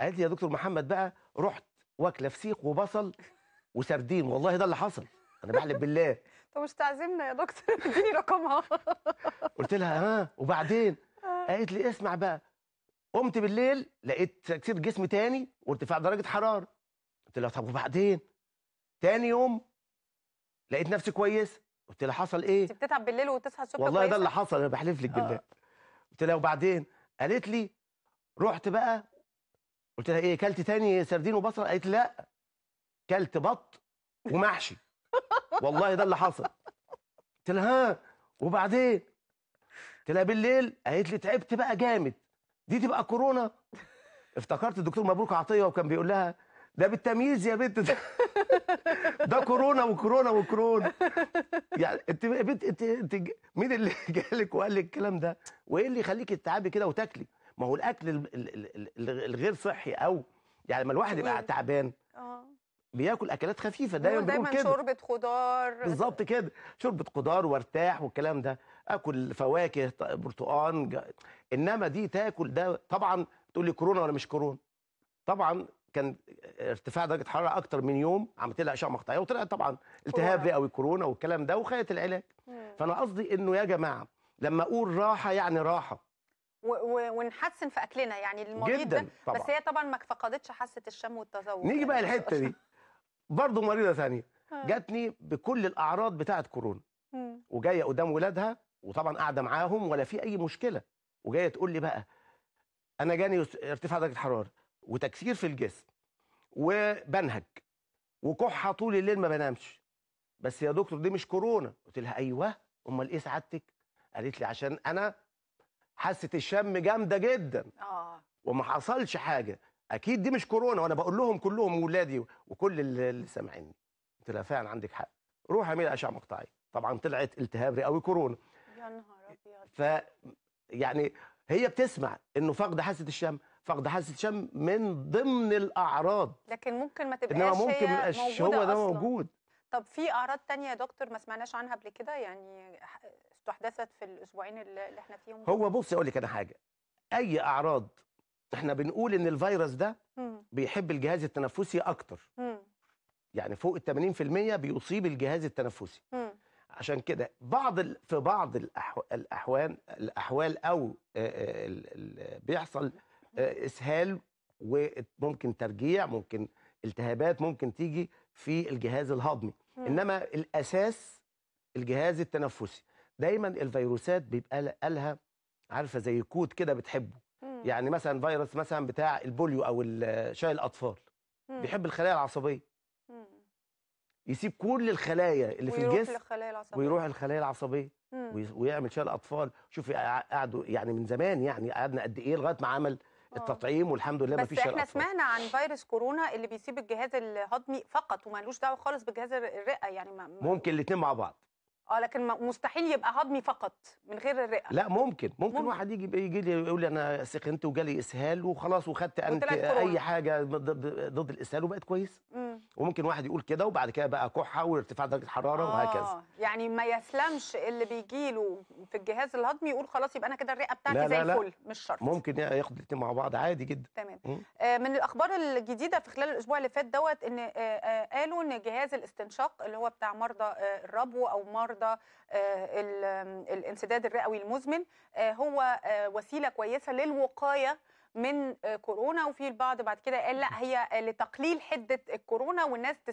قالت لي يا دكتور محمد بقى رحت واكله فسيخ وبصل وسردين والله ده اللي حصل انا بحلف بالله طب مش تعزمنا يا دكتور اديني رقمها قلت لها ها آه. وبعدين آه. قالت لي اسمع بقى قمت بالليل لقيت تكسير جسم تاني وارتفاع درجه حراره قلت لها طب وبعدين تاني يوم لقيت نفسي كويس قلت لها حصل ايه انت بتتعب بالليل وتصحى الصبح والله كويسة. ده اللي حصل انا بحلف لك بالله آه. قلت لها وبعدين قالت لي رحت بقى قلت لها ايه كلت تاني سردين وبصل قالت لا كلت بط ومحشي والله ده اللي حصل قلت لها ها وبعدين قلت لها بالليل قالت لي تعبت بقى جامد دي تبقى كورونا افتكرت الدكتور مبروك عطيه وكان بيقول لها ده بالتمييز يا بنت ده, ده كورونا وكورونا وكورونا يعني انت بنت انت, انت مين اللي جالك وقال لك الكلام ده وايه اللي يخليك تتعبي كده وتاكلي ما هو الاكل الغير صحي او يعني لما الواحد يبقى تعبان آه. بياكل اكلات خفيفه دايما دايما شوربه خضار بالظبط كده شوربه خضار وارتاح والكلام ده اكل فواكه برتقان انما دي تاكل ده طبعا تقول لي كورونا ولا مش كورونا طبعا كان ارتفاع درجه حراره اكتر من يوم عملت لها اشعه مقطعيه وطلعت طبعا التهاب رئوي كورونا والكلام ده وخدت العلاج مم. فانا قصدي انه يا جماعه لما اقول راحه يعني راحه ونحسن في اكلنا يعني المريض جدا ده طبعا. بس هي طبعا ما فقدتش حاسه الشم والتذوق نيجي يعني. بقى الحته دي برضه مريضه ثانيه جاتني بكل الاعراض بتاعه كورونا وجايه قدام ولادها وطبعا قاعده معاهم ولا في اي مشكله وجايه تقول لي بقى انا جاني ارتفاع درجه حراره وتكسير في الجسم وبنهج وكحه طول الليل ما بنامش بس يا دكتور دي مش كورونا قلت لها ايوه امال ايه سعادتك قالت لي عشان انا حاسه الشم جامده جدا اه وما حصلش حاجه اكيد دي مش كورونا وانا بقول لهم كلهم ولادي وكل اللي سامعيني قلت لها فعلا عندك حق روح اعملي اشعه مقطعيه طبعا طلعت التهاب رئوي كورونا يا نهار ابيض ف يعني هي بتسمع انه فقد حاسه الشم فقد حاسه الشم من ضمن الاعراض لكن ممكن ما تبقاش انما ممكن ما يبقاش هو ده موجود طب في اعراض تانية يا دكتور ما سمعناش عنها قبل كده يعني استحدثت في الاسبوعين اللي احنا فيهم هو بص اقول لك انا حاجه اي اعراض احنا بنقول ان الفيروس ده مم. بيحب الجهاز التنفسي اكتر مم. يعني فوق ال 80% بيصيب الجهاز التنفسي مم. عشان كده بعض ال... في بعض الأحو... الاحوال الاحوال او آه، آه، بيحصل آه، اسهال وممكن ترجيع ممكن التهابات ممكن تيجي في الجهاز الهضمي انما الاساس الجهاز التنفسي دايما الفيروسات بيبقى لها عارفه زي كود كده بتحبه مم. يعني مثلا فيروس مثلا بتاع البوليو او شاي الاطفال مم. بيحب الخلايا العصبيه مم. يسيب كل الخلايا اللي في الجسم ويروح للخلايا العصبيه ويعمل شاي الاطفال شوف قعدوا يعني من زمان يعني قعدنا قد ايه لغايه ما عمل آه. التطعيم والحمد لله ما فيش بس احنا سمعنا عن فيروس كورونا اللي بيسيب الجهاز الهضمي فقط وما لوش دعوه خالص بجهاز الرئه يعني ما ممكن الاثنين مع بعض اه لكن مستحيل يبقى هضمي فقط من غير الرئه لا ممكن ممكن, ممكن. واحد يجي يجي لي يقول لي انا سخنت وجالي اسهال وخلاص وخدت انت اي حاجه ضد الاسهال وبقت كويس مم. وممكن واحد يقول كده وبعد كده بقى كحه وارتفاع درجه الحراره آه. وهكذا يعني ما يسلمش اللي بيجي له في الجهاز الهضمي يقول خلاص يبقى انا كده الرئه بتاعتي لا زي لا الفل مش شرط ممكن ياخد الاثنين مع بعض عادي جدا تمام آه من الاخبار الجديده في خلال الاسبوع اللي فات دوت ان آه آه جهاز الاستنشاق اللي هو بتاع مرضى آه، الربو او مرضى آه، الانسداد الرئوي المزمن آه، هو وسيله كويسه للوقايه من كورونا وفي البعض بعد كده قال لا هي لتقليل حده الكورونا والناس